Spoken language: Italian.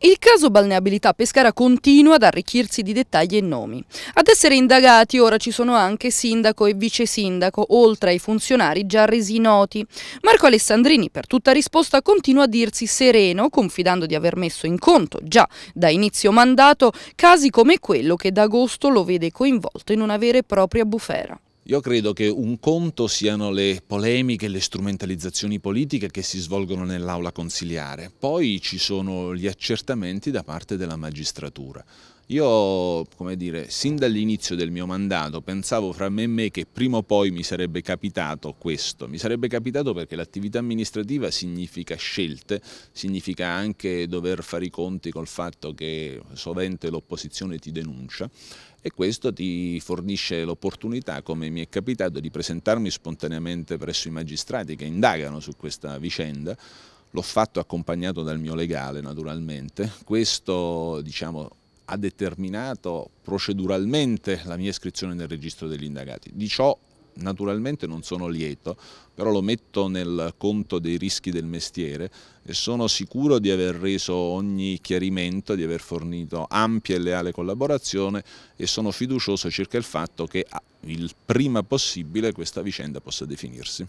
Il caso balneabilità pescara continua ad arricchirsi di dettagli e nomi. Ad essere indagati ora ci sono anche sindaco e vice sindaco, oltre ai funzionari già resi noti. Marco Alessandrini per tutta risposta continua a dirsi sereno, confidando di aver messo in conto già da inizio mandato casi come quello che da agosto lo vede coinvolto in una vera e propria bufera. Io credo che un conto siano le polemiche, e le strumentalizzazioni politiche che si svolgono nell'aula consiliare, poi ci sono gli accertamenti da parte della magistratura. Io, come dire, sin dall'inizio del mio mandato pensavo fra me e me che prima o poi mi sarebbe capitato questo. Mi sarebbe capitato perché l'attività amministrativa significa scelte, significa anche dover fare i conti col fatto che sovente l'opposizione ti denuncia e questo ti fornisce l'opportunità, come mi è capitato, di presentarmi spontaneamente presso i magistrati che indagano su questa vicenda, l'ho fatto accompagnato dal mio legale naturalmente, questo diciamo, ha determinato proceduralmente la mia iscrizione nel registro degli indagati, di ciò naturalmente non sono lieto, però lo metto nel conto dei rischi del mestiere e sono sicuro di aver reso ogni chiarimento, di aver fornito ampia e leale collaborazione e sono fiducioso circa il fatto che ah, il prima possibile questa vicenda possa definirsi.